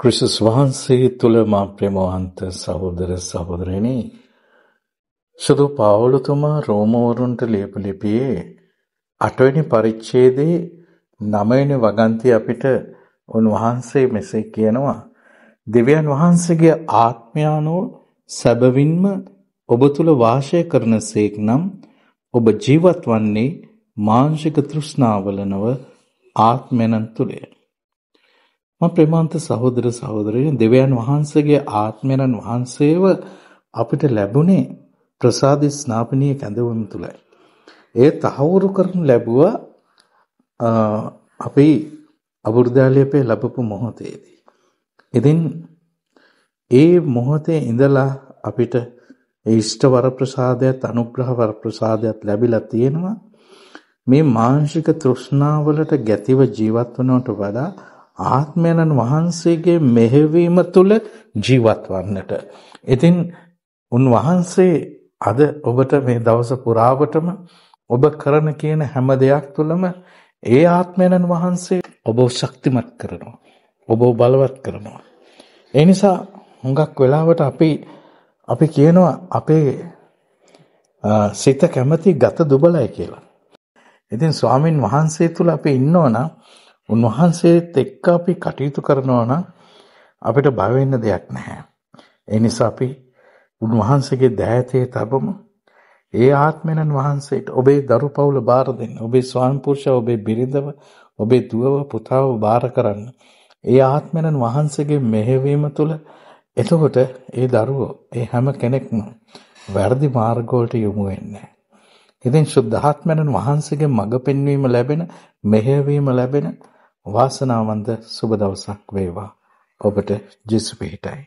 ක්‍රිස්තුස් වහන්සේ තුළ මා ප්‍රේමවන්ත සහෝදර සහෝදරයනි සුදු පාවුලතුමා රෝමවරුන්ට ලියපු ලිපියේ අටවැනි පරිච්ඡේදයේ නවවෙනි වගන්ති අපිට උන්වහන්සේ මෙසේ කියනවා දෙවියන් වහන්සේගේ ආත්මයානෝ සැබවින්ම ඔබ තුල වාසය කරනසේක් නම් ඔබ ජීවත් වන්නේ මාංශික තෘෂ්ණාවලනව ආත්මයන් තුලය මම ප්‍රේමාන්ත සහෝදර සහෝදරයන් දෙවියන් වහන්සේගේ ආත්මයන් වහන්සේව අපිට ලැබුණේ ප්‍රසාද ස්නාපනීය කැඳවීම තුලයි. ඒ තහවුරු කරන ලැබුව අපි අබුරුදාලියපේ ලැබපු මොහොතේදී. ඉතින් ඒ මොහොතේ ඉඳලා අපිට ඉෂ්ට වර ප්‍රසාදයත් අනුග්‍රහ වර ප්‍රසාදයත් ලැබිලා තියෙනවා. මේ මානසික තෘෂ්ණාවලට ගැතිව ජීවත් වෙනවට වඩා ආත්මයන්න් වහන්සේගේ මෙහෙවීම තුළ ජීවත් වන්නට. ඉතින් උන්වහන්සේ අද ඔබට මේ දවස පුරාවටම ඔබ කරන කියන හැම දෙයක් තුළම ඒ ආත්මයන්න් වහන්සේ ඔබ ශක්තිමත් කරනවා. ඔබ බලවත් කරනවා. ඒ නිසා හුඟක් වෙලාවට අපි අපි කියනවා අපේ සිත කැමති ගත දුබලයි කියලා. ඉතින් ස්වාමින් වහන්සේ තුල අපි ඉන්නවනම් උන්වහන්සේත් එක්ක අපි කටයුතු කරනවා නම් අපිට බය වෙන්න දෙයක් නැහැ. ඒ නිසා අපි උන්වහන්සේගේ දෑතේ තබමු. ඒ ආත්මයන් වහන්සේට ඔබේ දරුපවුල බාර දෙන්න, ඔබේ ස්වාමිපුරුෂයා, ඔබේ බිරිඳව, ඔබේ දුවව, පුතාව බාර කරන්න. ඒ ආත්මයන් වහන්සේගේ මෙහෙවීම තුළ එතකොට ඒ දරුවෝ, ඒ හැම කෙනෙක්ම වැරදි මාර්ගවලට යොමු වෙන්නේ ඉතින් සුද්ධාත්මයන් වහන්සේගේ මඟ පෙන්වීම ලැබෙන, මෙහෙවීම ලැබෙන වාසනාවන්ත සුබ දවසක් වේවා ඔබට ජේසු පිහිටයි